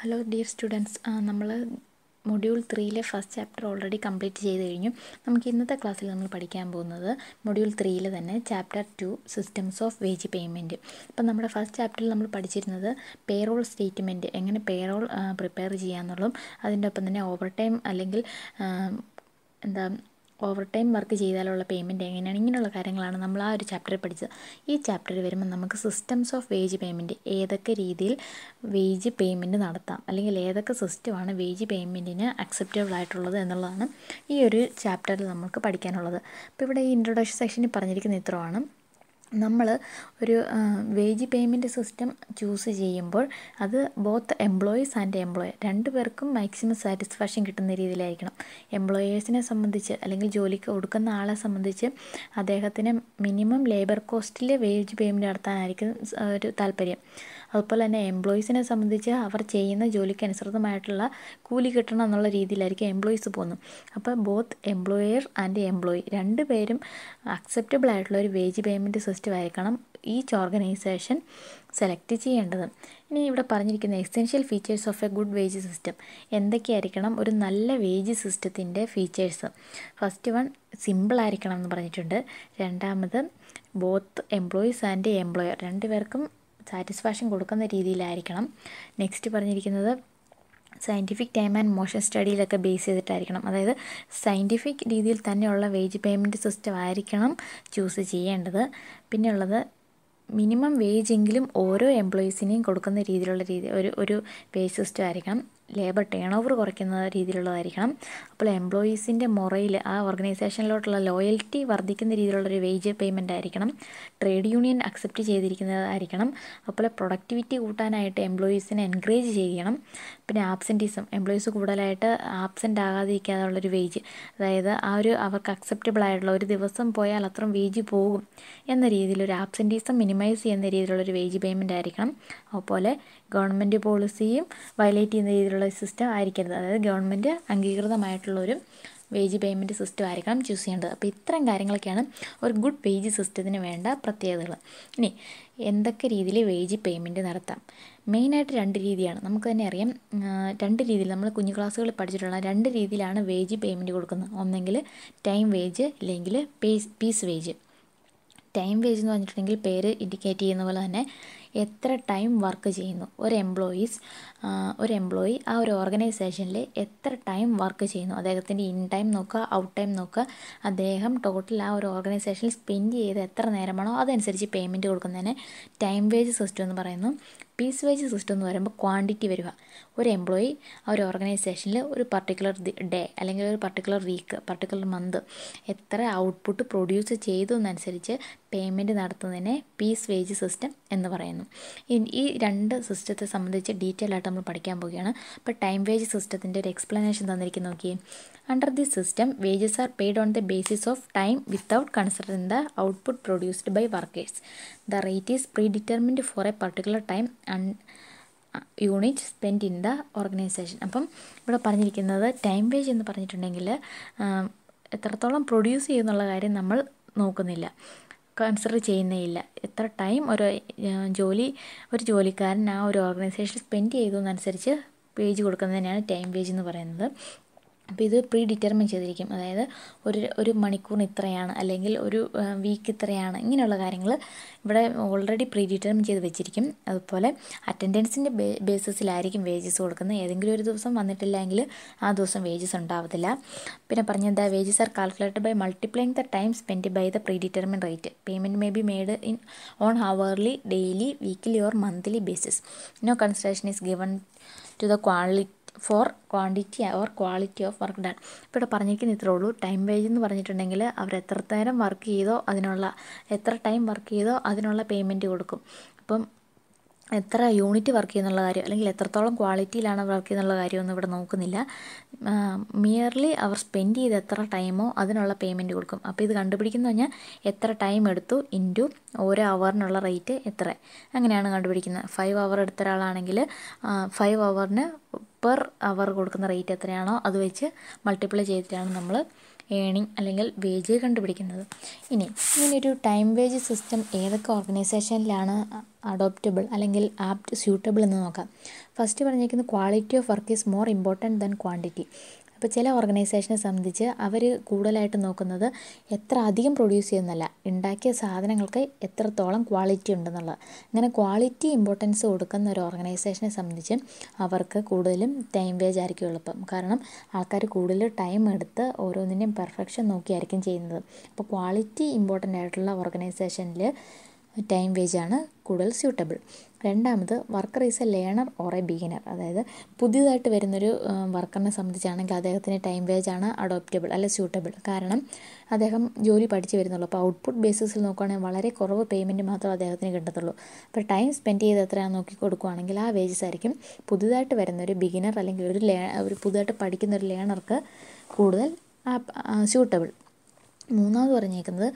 Hello dear students നമ്മൾ module ത്രീയിലെ first chapter already complete ചെയ്ത് കഴിഞ്ഞു നമുക്ക് ഇന്നത്തെ ക്ലാസ്സിൽ നമ്മൾ പഠിക്കാൻ പോകുന്നത് മൊഡ്യൂൾ ത്രീയിൽ തന്നെ chapter two systems of wage payment അപ്പം നമ്മുടെ ഫസ്റ്റ് ചാപ്റ്ററിൽ നമ്മൾ പഠിച്ചിരുന്നത് പേറോൾ സ്റ്റേറ്റ്മെൻറ്റ് എങ്ങനെ പേറോൾ പ്രിപ്പയർ ചെയ്യാമെന്നുള്ളതും അതിൻ്റെ ഒപ്പം തന്നെ ഓവർ ടൈം അല്ലെങ്കിൽ എന്താ ഓവർ ടൈം വർക്ക് ചെയ്താലുള്ള പേയ്മെൻറ്റ് എങ്ങനെയാണ് ഇങ്ങനെയുള്ള കാര്യങ്ങളാണ് നമ്മൾ ആ ഒരു ചാപ്റ്ററിൽ പഠിച്ചത് ഈ ചാപ്റ്ററിൽ വരുമ്പോൾ നമുക്ക് സിസ്റ്റംസ് ഓഫ് വേജ് പേയ്മെൻറ്റ് ഏതൊക്കെ രീതിയിൽ വേജ് പേയ്മെൻറ്റ് നടത്താം അല്ലെങ്കിൽ ഏതൊക്കെ സിസ്റ്റമാണ് വേജ് പേയ്മെൻറ്റിന് അക്സെപ്റ്റബിൾ ആയിട്ടുള്ളത് എന്നുള്ളതാണ് ഈ ഒരു ചാപ്റ്ററിൽ നമുക്ക് പഠിക്കാനുള്ളത് അപ്പോൾ ഇവിടെ ഈ ഇൻട്രൊഡക്ഷൻ സെക്ഷനിൽ പറഞ്ഞിരിക്കുന്ന ഇത്രമാണ് നമ്മൾ ഒരു വേജ് പേയ്മെൻറ്റ് സിസ്റ്റം ചൂസ് ചെയ്യുമ്പോൾ അത് ബോത്ത് എംപ്ലോയീസ് ആൻഡ് എംപ്ലോയർ രണ്ട് പേർക്കും മാക്സിമം സാറ്റിസ്ഫാക്ഷൻ കിട്ടുന്ന രീതിയിലായിരിക്കണം എംപ്ലോയേഴ്സിനെ സംബന്ധിച്ച് അല്ലെങ്കിൽ ജോലിക്ക് കൊടുക്കുന്ന ആളെ സംബന്ധിച്ച് അദ്ദേഹത്തിന് മിനിമം ലേബർ കോസ്റ്റിൽ വേജ് പേയ്മെൻറ്റ് നടത്താനായിരിക്കും ഒരു താല്പര്യം അതുപോലെ തന്നെ എംപ്ലോയീസിനെ സംബന്ധിച്ച് അവർ ചെയ്യുന്ന ജോലിക്ക് അനുസൃതമായിട്ടുള്ള കൂലി കിട്ടണം എന്നുള്ള രീതിയിലായിരിക്കും എംപ്ലോയീസ് പോകുന്നത് അപ്പോൾ ബോത്ത് എംപ്ലോയർ ആൻഡ് എംപ്ലോയി രണ്ട് പേരും അക്സെപ്റ്റബിൾ ആയിട്ടുള്ള ഒരു വേജ് പേയ്മെൻറ്റ് സിസ്റ്റം ആയിരിക്കണം ഈച്ച് ഓർഗനൈസേഷൻ സെലക്ട് ചെയ്യേണ്ടത് ഇനി ഇവിടെ പറഞ്ഞിരിക്കുന്ന essential features of a good wage system എന്തൊക്കെയായിരിക്കണം ഒരു നല്ല വേജ് സിസ്റ്റത്തിൻ്റെ ഫീച്ചേഴ്സ് ഫസ്റ്റ് വൺ സിമ്പിൾ ആയിരിക്കണം എന്ന് പറഞ്ഞിട്ടുണ്ട് രണ്ടാമത് ബോത്ത് എംപ്ലോയീസ് ആൻഡ് എംപ്ലോയർ രണ്ടുപേർക്കും സാറ്റിസ്ഫാക്ഷൻ കൊടുക്കുന്ന രീതിയിലായിരിക്കണം നെക്സ്റ്റ് പറഞ്ഞിരിക്കുന്നത് സയൻറ്റിഫിക് ടൈം ആൻഡ് മോഷൻ സ്റ്റഡിയിലൊക്കെ ബേസ് ചെയ്തിട്ടായിരിക്കണം അതായത് സയൻറ്റിഫിക് രീതിയിൽ തന്നെയുള്ള വേജ് പേയ്മെൻറ്റ് സിസ്റ്റം ആയിരിക്കണം ചൂസ് ചെയ്യേണ്ടത് പിന്നെയുള്ളത് മിനിമം വേജ് എങ്കിലും ഓരോ എംപ്ലോയീസിനെയും കൊടുക്കുന്ന രീതിയിലുള്ള രീതി ഒരു ഒരു വേജ് സിസ്റ്റം ആയിരിക്കണം ലേബർ ടേൺ ഓവർ കുറയ്ക്കുന്ന രീതിയിലുള്ളതായിരിക്കണം അപ്പോൾ എംപ്ലോയീസിൻ്റെ മുറയിൽ ആ ഓർഗനൈസേഷനിലോട്ടുള്ള ലോയൽറ്റി വർദ്ധിക്കുന്ന രീതിയിലുള്ളൊരു വേജ് പേയ്മെൻ്റ് ആയിരിക്കണം ട്രേഡ് യൂണിയൻ അക്സെപ്റ്റ് ചെയ്തിരിക്കുന്നതായിരിക്കണം അപ്പോൾ പ്രൊഡക്ടിവിറ്റി കൂട്ടാനായിട്ട് എംപ്ലോയീസിനെ എൻകറേജ് ചെയ്യണം പിന്നെ ആബ്സെൻറ്റീസും എംപ്ലോയീസ് കൂടുതലായിട്ട് ആബ്സെൻ്റ് ആകാതിരിക്കാതുള്ളൊരു വേജ് അതായത് ആ ഒരു അവർക്ക് അക്സെപ്റ്റബിൾ ആയിട്ടുള്ള ഒരു ദിവസം പോയാൽ അത്രയും വേജ് പോകും എന്ന രീതിയിലൊരു ആബ്സെൻറ്റീസം മിനിമൈസ് ചെയ്യുന്ന രീതിയിലുള്ളൊരു വേജ് പേയ്മെൻ്റ് ആയിരിക്കണം അതുപോലെ ഗവൺമെൻറ് പോളിസിയും വയലേറ്റ് ചെയ്യുന്ന രീതിയിലുള്ള ആയിട്ടുള്ള സിസ്റ്റം ആയിരിക്കരുത് അതായത് ഗവൺമെൻറ് അംഗീകൃതമായിട്ടുള്ളൊരു വേജ് പേയ്മെൻറ്റ് സിസ്റ്റം ആയിരിക്കണം ചൂസ് ചെയ്യേണ്ടത് അപ്പോൾ ഇത്തരം കാര്യങ്ങളൊക്കെയാണ് ഒരു ഗുഡ് വേജ് സിസ്റ്റത്തിന് വേണ്ട പ്രത്യേകതകൾ ഇനി എന്തൊക്കെ രീതിയിൽ വേജ് പേയ്മെൻറ്റ് നടത്താം മെയിനായിട്ട് രണ്ട് രീതിയാണ് നമുക്ക് തന്നെ അറിയാം രണ്ട് രീതിയിൽ നമ്മൾ കുഞ്ഞു ക്ലാസ്സുകളിൽ പഠിച്ചിട്ടുള്ള രണ്ട് രീതിയിലാണ് വേജ് പേയ്മെൻറ്റ് കൊടുക്കുന്നത് ഒന്നെങ്കിൽ ടൈം വേജ് അല്ലെങ്കിൽ piece piece wage time wage എന്ന് പറഞ്ഞിട്ടുണ്ടെങ്കിൽ പേര് ഇൻഡിക്കേറ്റ് ചെയ്യുന്ന പോലെ തന്നെ എത്ര ടൈം വർക്ക് ചെയ്യുന്നു ഒരു എംപ്ലോയീസ് ഒരു എംപ്ലോയി ആ ഒരു ഓർഗനൈസേഷനിൽ എത്ര ടൈം വർക്ക് ചെയ്യുന്നു അദ്ദേഹത്തിൻ്റെ ഇൻ ടൈം നോക്കുക ഔട്ട് ടൈം നോക്കുക അദ്ദേഹം ടോട്ടൽ ആ ഒരു ഓർഗനൈസേഷനിൽ സ്പെൻഡ് ചെയ്ത് എത്ര നേരമാണോ അതനുസരിച്ച് പേയ്മെൻറ്റ് കൊടുക്കുന്നതിന് ടൈം വേജ് സിസ്റ്റം എന്ന് പറയുന്നു പീസ് വൈസ് സിസ്റ്റം എന്ന് പറയുമ്പോൾ ക്വാണ്ടിറ്റി വരിക ഒരു എംപ്ലോയി ആ ഒരു ഓർഗനൈസേഷനിൽ ഒരു പർട്ടിക്കുലർ ഡേ അല്ലെങ്കിൽ ഒരു പർട്ടിക്കുലർ വീക്ക് പർട്ടിക്കുലർ മന്ത് എത്ര ഔട്ട്പുട്ട് പ്രൊഡ്യൂസ് ചെയ്തു എന്നനുസരിച്ച് പേയ്മെൻറ്റ് നടത്തുന്നതിനെ പീസ് വേജ് സിസ്റ്റം എന്ന് പറയുന്നു ഈ രണ്ട് സിസ്റ്റത്തെ സംബന്ധിച്ച് ഡീറ്റെയിൽ ആയിട്ട് നമ്മൾ പഠിക്കാൻ പോവുകയാണ് അപ്പോൾ ടൈം വേജ് സിസ്റ്റത്തിൻ്റെ ഒരു എക്സ്പ്ലനേഷൻ തന്നിരിക്കുന്നു നോക്കിയേ under the system wages are paid on the basis of time without considering the output produced by workers the rate is predetermined for a particular time unit spend in the organisation അപ്പം ഇവിടെ പറഞ്ഞിരിക്കുന്നത് time wage എന്ന് പറഞ്ഞിട്ടുണ്ടെങ്കിൽ um, എത്രത്തോളം produce ചെയ്യുന്നുള്ള കാര്യം നമ്മൾ നോക്കുന്നില്ല consider ചെയ്യുന്നേയില്ല എത്ര ടൈം ഒരു ജോലി ഒരു ജോലിക്കാരൻ ആ ഒരു ഓർഗനൈസേഷൻ സ്പെൻഡ് ചെയ്തതെന്നനുസരിച്ച് പേജ് കൊടുക്കുന്നതിനാണ് ടൈം വേജ് എന്ന് പറയുന്നത് അപ്പോൾ ഇത് പ്രീ ഡിറ്റർമിൻ ചെയ്തിരിക്കും അതായത് ഒരു ഒരു മണിക്കൂറിന് ഇത്രയാണ് അല്ലെങ്കിൽ ഒരു വീക്ക് ഇത്രയാണ് ഇങ്ങനെയുള്ള കാര്യങ്ങൾ ഇവിടെ ഓൾറെഡി പ്രീ ഡിറ്റർമിൻ ചെയ്ത് വെച്ചിരിക്കും അതുപോലെ അറ്റൻഡൻസിൻ്റെ ബേസിസിലായിരിക്കും വേജസ് കൊടുക്കുന്നത് ഏതെങ്കിലും ഒരു ദിവസം വന്നിട്ടില്ലെങ്കിൽ ആ ദിവസം വേജസ് ഉണ്ടാവത്തില്ല പിന്നെ പറഞ്ഞെന്താ wages are calculated by multiplying the time spend by the predetermined rate payment may be made in on hourly daily weekly or monthly basis no consideration is given to the quality for quantity or quality of work done ഇപ്പോൾ ഇവിടെ പറഞ്ഞിരിക്കുന്ന ഇത്രേ ഉള്ളൂ time wage എന്ന് പറഞ്ഞിട്ടുണ്ടെങ്കിൽ അവർ എത്ര നേരം work ചെയ്തോ അതിനുള്ള എത്ര ടൈം വർക്ക് ചെയ്തോ അതിനുള്ള പേയ്മെൻറ്റ് കൊടുക്കും അപ്പം എത്ര യൂണിറ്റ് വർക്ക് ചെയ്യുന്നുള്ള കാര്യം അല്ലെങ്കിൽ എത്രത്തോളം ക്വാളിറ്റിയിലാണ് വർക്ക് ചെയ്യുന്നുള്ള കാര്യമൊന്നും ഇവിടെ നോക്കുന്നില്ല മിയർലി അവർ സ്പെൻഡ് ചെയ്ത് എത്ര ടൈമോ അതിനുള്ള പേയ്മെൻറ്റ് കൊടുക്കും അപ്പോൾ ഇത് കണ്ടുപിടിക്കുന്ന പറഞ്ഞാൽ എത്ര ടൈം എടുത്തു ഇൻറ്റു ഓരോ അവറിനുള്ള റേറ്റ് എത്ര അങ്ങനെയാണ് കണ്ടുപിടിക്കുന്നത് ഫൈവ് അവർ എടുത്ത ഒരാളാണെങ്കിൽ ഫൈവ് അവറിന് പെർ അവർ കൊടുക്കുന്ന റേറ്റ് എത്രയാണോ അത് വെച്ച് മൾട്ടിപ്ലൈ ചെയ്തിട്ടാണ് നമ്മൾ ഏണിങ് അല്ലെങ്കിൽ വേജ് കണ്ടുപിടിക്കുന്നത് ഇനി ഇങ്ങനെയൊരു ടൈം വേജ് സിസ്റ്റം ഏതൊക്കെ ഓർഗനൈസേഷനിലാണ് അഡോപ്റ്റബിൾ അല്ലെങ്കിൽ ആപ്റ്റ് സ്യൂട്ടബിൾ എന്ന് നോക്കാം ഫസ്റ്റ് പറഞ്ഞിരിക്കുന്നത് quality of work is more important than quantity അപ്പോൾ ചില ഓർഗനൈസേഷനെ സംബന്ധിച്ച് അവർ കൂടുതലായിട്ട് നോക്കുന്നത് എത്ര അധികം പ്രൊഡ്യൂസ് ചെയ്യുന്നല്ല ഉണ്ടാക്കിയ സാധനങ്ങൾക്ക് എത്രത്തോളം ക്വാളിറ്റി ഉണ്ടെന്നുള്ളത് അങ്ങനെ ക്വാളിറ്റി ഇമ്പോർട്ടൻസ് കൊടുക്കുന്ന ഒരു ഓർഗനൈസേഷനെ സംബന്ധിച്ച് അവർക്ക് കൂടുതലും ടൈം വേജ് ആയിരിക്കും എളുപ്പം കാരണം ആൾക്കാർ കൂടുതൽ ടൈം എടുത്ത് ഓരോന്നിനെയും പെർഫെക്ഷൻ നോക്കിയായിരിക്കും ചെയ്യുന്നത് അപ്പോൾ ക്വാളിറ്റി ഇമ്പോർട്ടൻ്റ് ആയിട്ടുള്ള ഓർഗനൈസേഷനിൽ ടൈം വേജ് ആണ് കൂടുതൽ സ്യൂട്ടബിൾ രണ്ടാമത് worker is a learner or a beginner അതായത് പുതിയതായിട്ട് വരുന്നൊരു വർക്കറിനെ സംബന്ധിച്ചാണെങ്കിൽ അദ്ദേഹത്തിന് ടൈം വേജ് ആണ് അഡോപ്റ്റബിൾ അല്ല സ്യൂട്ടബിൾ കാരണം അദ്ദേഹം ജോലി പഠിച്ചു വരുന്നുള്ളൂ അപ്പോൾ ഔട്ട്പുട്ട് ബേസിസിൽ നോക്കുകയാണെങ്കിൽ വളരെ കുറവ് പേയ്മെൻറ്റ് മാത്രമേ അദ്ദേഹത്തിന് കിട്ടത്തുള്ളൂ അപ്പോൾ ടൈം സ്പെൻഡ് ചെയ്ത് എത്രയാണ് നോക്കി കൊടുക്കുകയാണെങ്കിൽ ആ വേജസ് ആയിരിക്കും പുതിയതായിട്ട് വരുന്ന ഒരു ബിഗിനർ അല്ലെങ്കിൽ ഒരു ലേ ഒരു പുതുതായിട്ട് പഠിക്കുന്ന ഒരു ലേണർക്ക് കൂടുതൽ സ്യൂട്ടബിൾ മൂന്നാമത് പറഞ്ഞേക്കുന്നത്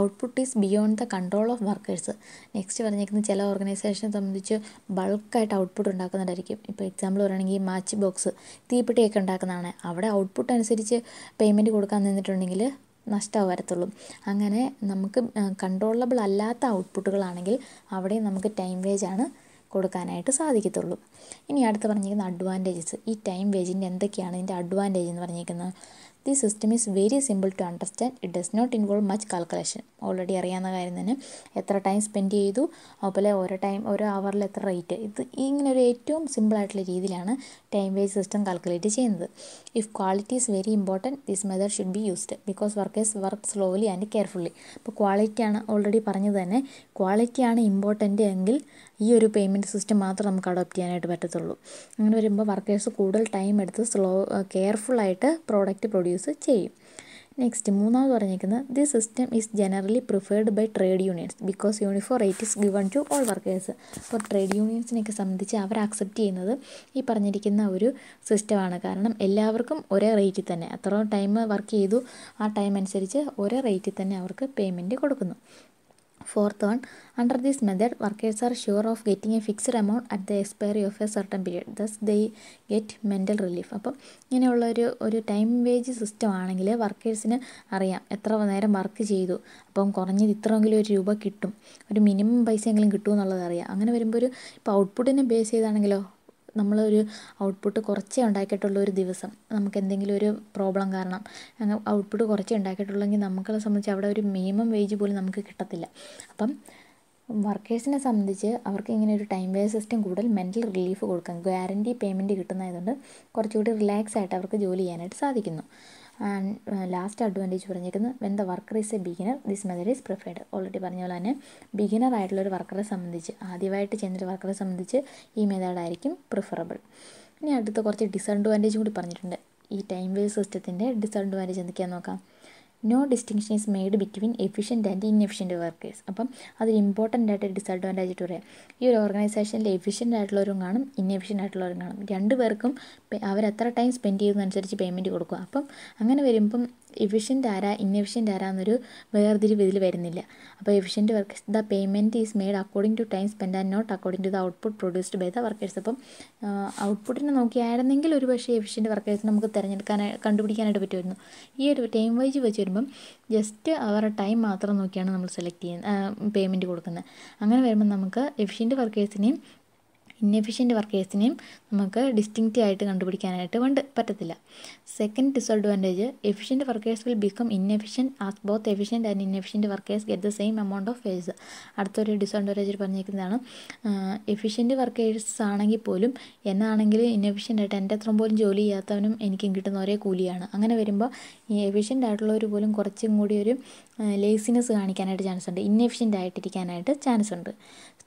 output is beyond the control of workers next പറഞ്ഞേക്കുന്നത് ചില ഓർഗനൈസേഷനെ സംബന്ധിച്ച് ബൾക്കായിട്ട് ഔട്ട്പുട്ട് ഉണ്ടാക്കുന്നുണ്ടായിരിക്കും ഇപ്പോൾ എക്സാമ്പിൾ പറയുകയാണെങ്കിൽ മാച്ച് ബോക്സ് തീപ്പെട്ടിയൊക്കെ ഉണ്ടാക്കുന്നതാണ് അവിടെ ഔട്ട്പുട്ട് അനുസരിച്ച് പേയ്മെൻറ്റ് കൊടുക്കാൻ നിന്നിട്ടുണ്ടെങ്കിൽ നഷ്ടം വരത്തുള്ളൂ അങ്ങനെ നമുക്ക് കൺട്രോളബിൾ അല്ലാത്ത ഔട്ട്പുട്ടുകളാണെങ്കിൽ അവിടെ നമുക്ക് ടൈം വേജാണ് കൊടുക്കാനായിട്ട് സാധിക്കത്തുള്ളൂ ഇനി അടുത്ത് പറഞ്ഞിരിക്കുന്ന അഡ്വാൻറ്റേജസ് ഈ ടൈം വേജിൻ്റെ എന്തൊക്കെയാണ് ഇതിൻ്റെ അഡ്വാൻറ്റേജ് എന്ന് പറഞ്ഞിരിക്കുന്നത് the system is very simple to understand it does not involve much calculation already അറിയാവുന്ന കാര്യം തന്നെ എത്ര ടൈം സ്പെൻഡ് ചെയ്തു അതുപോലെ ഓരോ ടൈം ഓരോ അവറിൽ എത്ര റേറ്റ് ഇത് ഇങ്ങനെ ഒരു ഏറ്റവും സിമ്പിളായിട്ടുള്ള രീതിയിലാണ് ടൈം വേസ് സിസ്റ്റം കാൽക്കുലേറ്റ് ചെയ്യുന്നത് if quality is very important this method should be used because workers work slowly and carefully അപ്പോൾ ക്വാളിറ്റിയാണ് ഓൾറെഡി പറഞ്ഞത് തന്നെ ക്വാളിറ്റിയാണ് ഇമ്പോർട്ടൻ്റ് എങ്കിൽ ഈ ഒരു പേയ്മെൻറ്റ് സിസ്റ്റം മാത്രം നമുക്ക് അഡോപ്റ്റ് ചെയ്യാനായിട്ട് പറ്റത്തുള്ളൂ അങ്ങനെ വരുമ്പോൾ വർക്കേഴ്സ് കൂടുതൽ ടൈം എടുത്ത് സ്ലോ കെയർഫുള്ളായിട്ട് പ്രോഡക്റ്റ് പ്രൊഡ്യൂസ് ചെയ്യും നെക്സ്റ്റ് മൂന്നാമത് പറഞ്ഞിരിക്കുന്നത് the system is generally preferred by trade unions because uniform rate is given to all workers അപ്പോൾ ട്രേഡ് യൂണിയൻസിനെയൊക്കെ സംബന്ധിച്ച് അവർ അക്സെപ്റ്റ് ചെയ്യുന്നത് ഈ പറഞ്ഞിരിക്കുന്ന ഒരു സിസ്റ്റമാണ് കാരണം എല്ലാവർക്കും ഒരേ റേറ്റിൽ തന്നെ അത്ര ടൈം വർക്ക് ചെയ്തു ആ ടൈം അനുസരിച്ച് ഒരേ റേറ്റിൽ തന്നെ അവർക്ക് പേയ്മെൻറ്റ് കൊടുക്കുന്നു fourth one under this method workers are sure of getting a fixed amount at the expiry of a certain period thus they get mental relief അപ്പം ഇങ്ങനെയുള്ള ഒരു ഒരു ടൈം വേജ് സിസ്റ്റം ആണെങ്കിൽ വർക്കേഴ്സിന് അറിയാം എത്ര നേരം വർക്ക് ചെയ്തു അപ്പം കുറഞ്ഞത് ഇത്രയെങ്കിലും ഒരു രൂപ കിട്ടും ഒരു മിനിമം പൈസ എങ്കിലും കിട്ടുമെന്നുള്ളത് അറിയാം അങ്ങനെ വരുമ്പോൾ ഒരു ഇപ്പോൾ ഔട്ട്പുട്ടിനെ ബേസ് ചെയ്താണെങ്കിലോ നമ്മളൊരു ഔട്ട്പുട്ട് കുറച്ചേ ഉണ്ടാക്കിയിട്ടുള്ള ഒരു ദിവസം നമുക്ക് എന്തെങ്കിലും ഒരു പ്രോബ്ലം കാരണം അങ്ങനെ ഔട്ട്പുട്ട് കുറച്ചേ ഉണ്ടാക്കിയിട്ടുള്ളെങ്കിൽ നമുക്കുള്ള സംബന്ധിച്ച് അവിടെ ഒരു മിനിമം വേജ് പോലും നമുക്ക് കിട്ടത്തില്ല അപ്പം വർക്കേഴ്സിനെ സംബന്ധിച്ച് അവർക്ക് ഇങ്ങനെ ഒരു ടൈം വേസ്റ്റ് സിസ്റ്റം കൂടുതൽ മെൻ്റൽ റിലീഫ് കൊടുക്കാം ഗ്യാരണ്ടി പേയ്മെൻറ്റ് കിട്ടുന്നതായതുകൊണ്ട് കുറച്ചുകൂടി റിലാക്സ് ആയിട്ട് അവർക്ക് ജോലി ചെയ്യാനായിട്ട് സാധിക്കുന്നു ആൻഡ് ലാസ്റ്റ് അഡ്വാൻറ്റേജ് പറഞ്ഞിരിക്കുന്നത് when the worker is a beginner this method is preferred already പറഞ്ഞ പോലെ തന്നെ ബിഗിനർ ആയിട്ടുള്ള ഒരു വർക്കറെ സംബന്ധിച്ച് ആദ്യമായിട്ട് ചെയ്യുന്നൊരു വർക്കറെ സംബന്ധിച്ച് ഈ മെതേഡായിരിക്കും പ്രിഫറബിൾ ഇനി അടുത്ത കുറച്ച് ഡിസഡ്വാൻറ്റേജ് കൂടി പറഞ്ഞിട്ടുണ്ട് ഈ ടൈം വേസ്റ്റ് സിസ്റ്റത്തിൻ്റെ ഡിസഡ്വാൻറ്റേജ് എന്തൊക്കെയാണെന്ന് നോക്കാം no distinction is made between efficient and inefficient workers അപ്പം അതൊരു ഇമ്പോർട്ടൻ്റ് ആയിട്ട് ഡിസഡ്വാൻറ്റേജ് ആയിട്ട് പറയാം ഈ ഒരു ഓർഗനൈസേഷനിൽ എഫിഷ്യൻ്റ് ആയിട്ടുള്ളവരും കാണും ഇൻഎഫിഷ്യൻ്റ് ആയിട്ടുള്ളവരും കാണും രണ്ട് പേർക്കും അവർ എത്ര ടൈം സ്പെൻഡ് ചെയ്യുന്നതനുസരിച്ച് പേയ്മെൻറ്റ് കൊടുക്കും അപ്പം അങ്ങനെ വരുമ്പം എഫിഷ്യൻ്റ് ആരാ ഇന്നെഫിഷ്യൻ്റ് ആരാ എന്നൊരു വേർതിരിവ് ഇതിൽ വരുന്നില്ല അപ്പോൾ efficient workers the payment is made according to time spend and not according to the output produced by the workers അപ്പം ഔട്ട്പുട്ടിനെ നോക്കിയായിരുന്നെങ്കിൽ ഒരു പക്ഷേ എഫിഷ്യൻ്റ് വർക്കേഴ്സ് നമുക്ക് തിരഞ്ഞെടുക്കാൻ കണ്ടുപിടിക്കാനായിട്ട് പറ്റുമായിരുന്നു ഈ ഒരു ടൈം വൈസ് വെച്ച് വരുമ്പം ജസ്റ്റ് അവരുടെ ടൈം മാത്രം നോക്കിയാണ് നമ്മൾ സെലക്ട് ചെയ്യുന്നത് പേയ്മെൻറ്റ് കൊടുക്കുന്നത് അങ്ങനെ വരുമ്പോൾ നമുക്ക് എഫിഷ്യൻ്റ് വർക്കേഴ്സിനെയും ഇന്നെഫിഷ്യൻ്റ് വർക്കേഴ്സിനെയും നമുക്ക് ഡിസ്റ്റിങ്റ്റീവ് ആയിട്ട് കണ്ടുപിടിക്കാനായിട്ട് വേണ്ട പറ്റത്തില്ല second disadvantage efficient workers will become inefficient as both efficient and inefficient workers get the same amount of wages അടുത്തൊരു ഡിസഡ്വാൻറ്റേജ് പറഞ്ഞിരിക്കുന്നതാണ് എഫിഷ്യൻറ്റ് വർക്കേഴ്സ് ആണെങ്കിൽ പോലും എന്നാണെങ്കിലും ഇന്നെഫിഷ്യൻ്റ് ആയിട്ട് എൻ്റെ അത്ര പോലും ജോലി ചെയ്യാത്തവനും എനിക്കും കിട്ടുന്ന ഒരേ കൂലിയാണ് അങ്ങനെ വരുമ്പോൾ ഈ എഫിഷ്യൻ്റ് ആയിട്ടുള്ളവർ പോലും കുറച്ചും കൂടി ഒരു ലേസിനെസ് കാണിക്കാനായിട്ട് ചാൻസ് ഉണ്ട് ഇന്നെഫിഷ്യൻ്റ് ആയിട്ടിരിക്കാനായിട്ട് ചാൻസ് ഉണ്ട്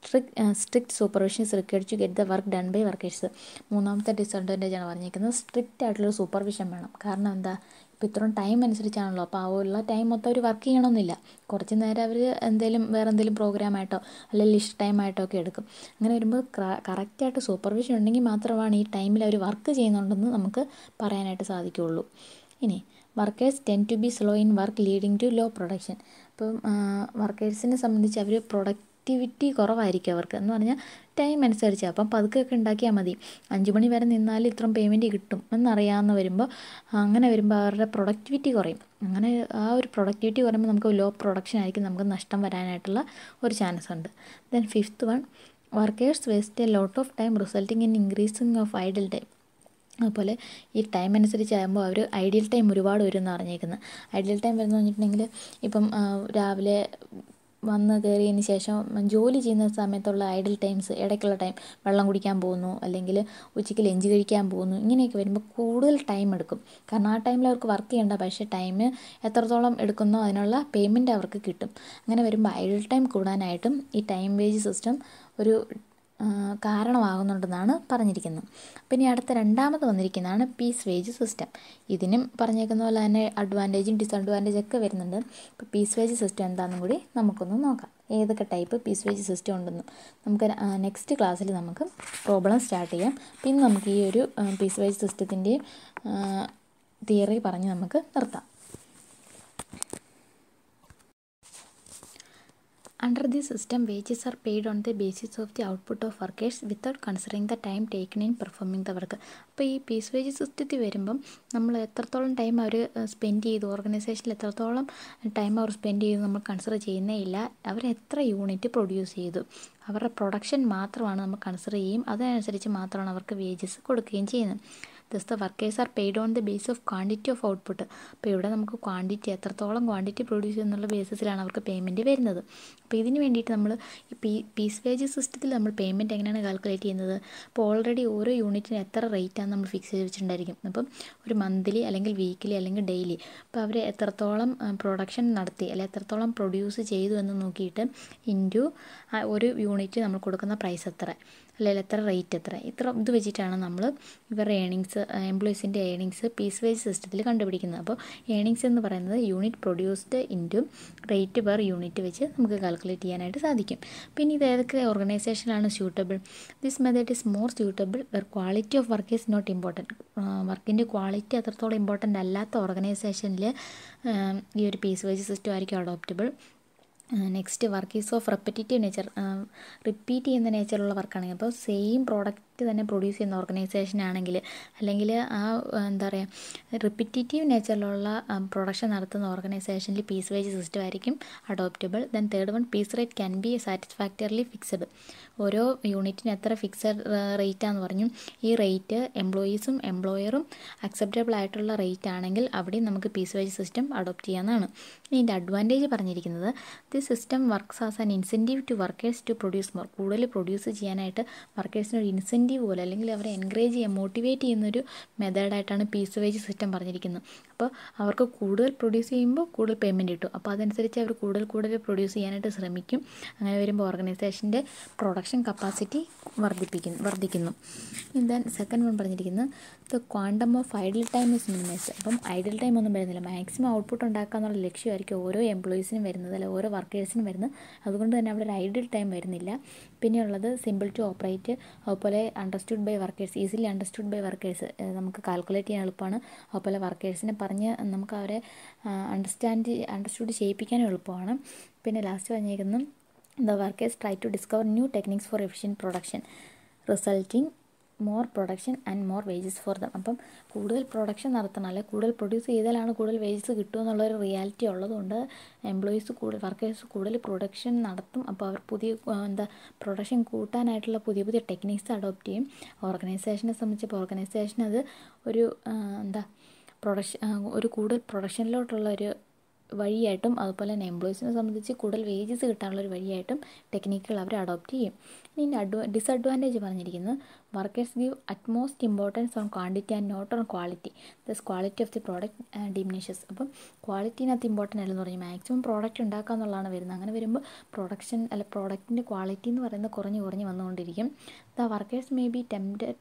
strict strict supervisions required to get the work done by workers മൂന്നാമത്തെ ഡിസഡ്വാൻറ്റേജ് ആണ് പറഞ്ഞിരിക്കുന്നത് സ്ട്രിക്റ്റ് ആയിട്ടുള്ള സൂപ്പർവിഷൻ വേണം കാരണം എന്താ ഇപ്പോൾ ഇത്രയും ടൈം അനുസരിച്ചാണല്ലോ അപ്പോൾ ആ ഉള്ള ടൈം മൊത്തം അവർ വർക്ക് ചെയ്യണമെന്നില്ല കുറച്ച് നേരം അവർ എന്തെങ്കിലും വേറെ എന്തെങ്കിലും പ്രോഗ്രാമായിട്ടോ അല്ലെങ്കിൽ ഇഷ്ട ടൈമായിട്ടോ ഒക്കെ എടുക്കും അങ്ങനെ വരുമ്പോൾ കറക്റ്റായിട്ട് സൂപ്പർവിഷൻ ഉണ്ടെങ്കിൽ മാത്രമാണ് ഈ ടൈമിൽ അവർ വർക്ക് ചെയ്യുന്നുണ്ടെന്ന് നമുക്ക് പറയാനായിട്ട് സാധിക്കുകയുള്ളൂ ഇനി workers tend to be slow in work leading to low production ഇപ്പം വർക്കേഴ്സിനെ സംബന്ധിച്ച് അവർ പ്രൊഡക്റ്റ് ആക്ടിവിറ്റി കുറവായിരിക്കും അവർക്ക് എന്ന് പറഞ്ഞാൽ ടൈം അനുസരിച്ച് അപ്പം പതുക്കെ ഉണ്ടാക്കിയാൽ മതി അഞ്ച് മണി വരെ നിന്നാൽ ഇത്രയും പേയ്മെൻറ്റ് കിട്ടും എന്നറിയാമെന്ന് വരുമ്പോൾ അങ്ങനെ വരുമ്പോൾ അവരുടെ പ്രൊഡക്ടിവിറ്റി കുറയും അങ്ങനെ ആ ഒരു പ്രൊഡക്ടിവിറ്റി കുറയുമ്പോൾ നമുക്ക് ലോ പ്രൊഡക്ഷൻ ആയിരിക്കും നമുക്ക് നഷ്ടം വരാനായിട്ടുള്ള ഒരു ചാൻസ് ഉണ്ട് then fifth one workers waste a lot of time resulting in increasing of idle time അതുപോലെ ഈ ടൈം അനുസരിച്ചാകുമ്പോൾ അവർ ഐഡിയൽ ടൈം ഒരുപാട് വരും എന്ന് പറഞ്ഞേക്കുന്നത് ഐഡിയൽ ടൈം വരുന്നു പറഞ്ഞിട്ടുണ്ടെങ്കിൽ ഇപ്പം രാവിലെ വന്ന് കയറിയതിന് ശേഷം ജോലി ചെയ്യുന്ന സമയത്തുള്ള ഐഡിൽ ടൈംസ് ഇടയ്ക്കുള്ള ടൈം വെള്ളം കുടിക്കാൻ പോകുന്നു അല്ലെങ്കിൽ ഉച്ചയ്ക്ക് ലഞ്ച് കഴിക്കാൻ പോകുന്നു ഇങ്ങനെയൊക്കെ വരുമ്പോൾ കൂടുതൽ ടൈം എടുക്കും കാരണം ആ ടൈമിൽ അവർക്ക് വർക്ക് ചെയ്യേണ്ട പക്ഷേ ടൈം എത്രത്തോളം എടുക്കുന്നോ അതിനുള്ള പേയ്മെൻറ്റ് അവർക്ക് കിട്ടും അങ്ങനെ വരുമ്പോൾ ഐഡിൽ ടൈം കൂടാനായിട്ടും ഈ ടൈം വേജ് സിസ്റ്റം ഒരു കാരണമാകുന്നുണ്ടെന്നാണ് പറഞ്ഞിരിക്കുന്നത് പിന്നെ അടുത്ത രണ്ടാമത് വന്നിരിക്കുന്നതാണ് പീസ് വേജ് സിസ്റ്റം ഇതിനും പറഞ്ഞേക്കുന്ന പോലെ തന്നെ അഡ്വാൻറ്റേജും ഡിസഡ്വാൻറ്റേജ് ഒക്കെ വരുന്നുണ്ട് ഇപ്പോൾ പീസ് വേജ് സിസ്റ്റം എന്താണെന്നും കൂടി നമുക്കൊന്ന് നോക്കാം ഏതൊക്കെ ടൈപ്പ് പീസ് വേജ് സിസ്റ്റം ഉണ്ടെന്നും നമുക്ക് നെക്സ്റ്റ് ക്ലാസ്സിൽ നമുക്ക് പ്രോബ്ലം സ്റ്റാർട്ട് ചെയ്യാം പിന്നെ നമുക്ക് ഈ ഒരു പീസ് വേജ് സിസ്റ്റത്തിൻ്റെയും തിയറി പറഞ്ഞ് നമുക്ക് നിർത്താം under the system wages are paid on the basis of the output of workers without considering the time taken in performing the work അപ്പോൾ ഈ പീസ് വേജ് സിസ്റ്റത്തിൽ വരുമ്പം നമ്മൾ എത്രത്തോളം ടൈം അവർ സ്പെൻഡ് ചെയ്തു ഓർഗനൈസേഷനിൽ എത്രത്തോളം ടൈം അവർ സ്പെൻഡ് ചെയ്തു നമ്മൾ കൺസിഡർ ചെയ്യുന്നേ ഇല്ല അവർ എത്ര യൂണിറ്റ് പ്രൊഡ്യൂസ് ചെയ്തു അവരുടെ പ്രൊഡക്ഷൻ മാത്രമാണ് നമ്മൾ കൺസിഡർ ചെയ്യും അതിനനുസരിച്ച് മാത്രമാണ് അവർക്ക് വേജസ് കൊടുക്കുകയും ചെയ്യുന്നത് thus the workers are paid on the basis of quantity of output അപ്പോൾ ഇവിടെ നമുക്ക് ക്വാണ്ടിറ്റി എത്രത്തോളം ക്വാണ്ടിറ്റി പ്രൊഡ്യൂസ് എന്നുള്ള ബേസിസിലാണ് അവർക്ക് പേയ്മെൻറ്റ് വരുന്നത് അപ്പോൾ ഇതിന് വേണ്ടിയിട്ട് നമ്മൾ ഈ പീ പീസ് വേജ് സിസ്റ്റത്തിൽ നമ്മൾ പേയ്മെൻറ്റ് എങ്ങനെയാണ് കാൽക്കുലേറ്റ് ചെയ്യുന്നത് അപ്പോൾ ഓൾറെഡി ഓരോ യൂണിറ്റിന് എത്ര റേറ്റാണ് നമ്മൾ ഫിക്സ് ചെയ്ത് വെച്ചിട്ടുണ്ടായിരിക്കും അപ്പം ഒരു മന്ത്ലി അല്ലെങ്കിൽ വീക്കിലി അല്ലെങ്കിൽ ഡെയിലി അപ്പോൾ അവർ എത്രത്തോളം പ്രൊഡക്ഷൻ നടത്തി അല്ലെങ്കിൽ എത്രത്തോളം പ്രൊഡ്യൂസ് ചെയ്തു എന്ന് നോക്കിയിട്ട് ഇൻറ്റു ഒരു യൂണിറ്റ് നമ്മൾ കൊടുക്കുന്ന പ്രൈസ് എത്ര അല്ലെങ്കിൽ എത്ര റേറ്റ് എത്ര ഇത്ര ഇത് വെച്ചിട്ടാണ് നമ്മൾ ഇവരുടെ ഏണിങ്സ് എംപ്ലോയീസിൻ്റെ ഏണിങ്സ് പീസ് വേജ് സിസ്റ്റത്തിൽ കണ്ടുപിടിക്കുന്നത് അപ്പോൾ ഏണിങ്സ് എന്ന് പറയുന്നത് unit produced into rate per unit വെച്ച് നമുക്ക് കാൽക്കുലേറ്റ് ചെയ്യാനായിട്ട് സാധിക്കും പിന്നെ ഇത് ഏതൊക്കെ ഓർഗനൈസേഷനാണ് suitable this method is more suitable where quality of work is not important വർക്കിൻ്റെ ക്വാളിറ്റി അത്രത്തോളം ഇമ്പോർട്ടൻ്റ് അല്ലാത്ത ഓർഗനൈസേഷനിൽ ഈ ഒരു പീസ് വേജ് സിസ്റ്റം ആയിരിക്കും adoptable next work is of repetitive nature repeat ചെയ്യുന്ന നേച്ചറുള്ള വർക്കാണെങ്കിൽ അപ്പോൾ സെയിം പ്രോഡക്റ്റ് തന്നെ പ്രൊഡ്യൂസ് ചെയ്യുന്ന ഓർഗനൈസേഷൻ ആണെങ്കിൽ അല്ലെങ്കിൽ ആ എന്താ പറയുക റിപ്പറ്റേറ്റീവ് നേച്ചറിലുള്ള പ്രൊഡക്ഷൻ നടത്തുന്ന ഓർഗനൈസേഷനിൽ പീസ് വേജ് സിസ്റ്റം ആയിരിക്കും adoptable then third one piece rate can be satisfactorily fixed ഓരോ യൂണിറ്റിന് എത്ര ഫിക്സഡ് റേറ്റ് ആണെന്ന് പറഞ്ഞു ഈ റേറ്റ് എംപ്ലോയീസും എംപ്ലോയറും അക്സെപ്റ്റബിൾ ആയിട്ടുള്ള റേറ്റ് ആണെങ്കിൽ അവിടെ നമുക്ക് പീസ് വേജ് സിസ്റ്റം അഡോപ്റ്റ് ചെയ്യാനാണ് ഇതിൻ്റെ അഡ്വാൻറ്റേജ് പറഞ്ഞിരിക്കുന്നത് this system works as an incentive to workers to produce more കൂടുതൽ പ്രൊഡ്യൂസ് ചെയ്യാനായിട്ട് വർക്കേഴ്സിന് ഒരു ഇൻസെൻറ്റീവ് പോലെ അല്ലെങ്കിൽ അവരെ എൻകറേജ് ചെയ്യാൻ മോട്ടിവേറ്റ് ചെയ്യുന്നൊരു മെത്തേഡായിട്ടാണ് പീസ് വേജ് സിസ്റ്റം പറഞ്ഞിരിക്കുന്നത് അപ്പോൾ അവർക്ക് കൂടുതൽ പ്രൊഡ്യൂസ് ചെയ്യുമ്പോൾ കൂടുതൽ പേയ്മെൻറ്റ് കിട്ടും അപ്പോൾ അതനുസരിച്ച് അവർ കൂടുതൽ കൂടുതൽ പ്രൊഡ്യൂസ് ചെയ്യാനായിട്ട് ശ്രമിക്കും അങ്ങനെ വരുമ്പോൾ ഓർഗനൈസേഷൻ്റെ പ്രൊഡക്ഷൻ കപ്പാസിറ്റി വർദ്ധിപ്പിക്കുന്നു വർദ്ധിക്കുന്നു ദെൻ സെക്കൻഡ് വൺ പറഞ്ഞിരിക്കുന്നത് the quantum of idle time is minimise അപ്പം ഐഡിൽ ടൈം ഒന്നും വരുന്നില്ല മാക്സിമം ഔട്ട്പുട്ട് ഉണ്ടാക്കുക എന്നുള്ള ലക്ഷ്യമായിരിക്കും ഓരോ എംപ്ലോയീസിനും വരുന്നത് അല്ലെങ്കിൽ ഓരോ വർക്കേഴ്സിന് വരുന്നത് അതുകൊണ്ട് തന്നെ അവിടെ ഒരു ഐഡിയൽ ടൈം വരുന്നില്ല പിന്നെയുള്ളത് സിമ്പിൾ ടു ഓപ്പറേറ്റ് അതുപോലെ understood by workers easily understood by workers നമുക്ക് കാൽക്കുലേറ്റ് ചെയ്യാൻ എളുപ്പമാണ് അതുപോലെ വർക്കേഴ്സിനെ പറഞ്ഞ് നമുക്ക് അവരെ അണ്ടർസ്റ്റാൻഡ് അണ്ടർസ്റ്റുഡ് ചെയ്യിപ്പിക്കാനും എളുപ്പമാണ് പിന്നെ ലാസ്റ്റ് പറഞ്ഞേക്കുന്നത് the workers try to discover new techniques for efficient production resulting more production and more wages for them അപ്പം കൂടുതൽ പ്രൊഡക്ഷൻ നടത്തണം അല്ലെങ്കിൽ കൂടുതൽ പ്രൊഡ്യൂസ് ചെയ്താലാണ് കൂടുതൽ വേജസ് കിട്ടുമെന്നുള്ളൊരു റിയാലിറ്റി ഉള്ളതുകൊണ്ട് എംപ്ലോയീസ് കൂടുതൽ വർക്കേഴ്സ് കൂടുതൽ പ്രൊഡക്ഷൻ നടത്തും അപ്പോൾ അവർ പുതിയ എന്താ പ്രൊഡക്ഷൻ കൂട്ടാനായിട്ടുള്ള പുതിയ പുതിയ ടെക്നിക്സ് അഡോപ്റ്റ് ചെയ്യും ഓർഗനൈസേഷനെ സംബന്ധിച്ച് ഇപ്പോൾ ഓർഗനൈസേഷൻ അത് ഒരു എന്താ പ്രൊഡക്ഷൻ ഒരു കൂടുതൽ പ്രൊഡക്ഷനിലോട്ടുള്ള ഒരു വഴിയായിട്ടും അതുപോലെ തന്നെ എംപ്ലോയീസിനെ സംബന്ധിച്ച് കൂടുതൽ വേജസ് ഒരു വഴിയായിട്ടും ടെക്നിക്കുകൾ അവർ അഡോപ്റ്റ് ചെയ്യും ഇനി അഡ്വാ ഡിസഡ്വാൻറ്റേജ് പറഞ്ഞിരിക്കുന്നത് workers give utmost importance on quantity and not on quality thus quality of the product diminishes അപ്പം ക്വാളിറ്റിനകത്ത് ഇമ്പോർട്ടൻ്റ് അല്ലെന്ന് പറഞ്ഞാൽ മാക്സിമം പ്രോഡക്റ്റ് ഉണ്ടാക്കുക എന്നുള്ളതാണ് വരുന്നത് അങ്ങനെ വരുമ്പോൾ പ്രൊഡക്ഷൻ അല്ല പ്രോഡക്റ്റിൻ്റെ ക്വാളിറ്റി എന്ന് പറയുന്നത് കുറഞ്ഞ് കുറഞ്ഞ് വന്നുകൊണ്ടിരിക്കും the workers may be tempted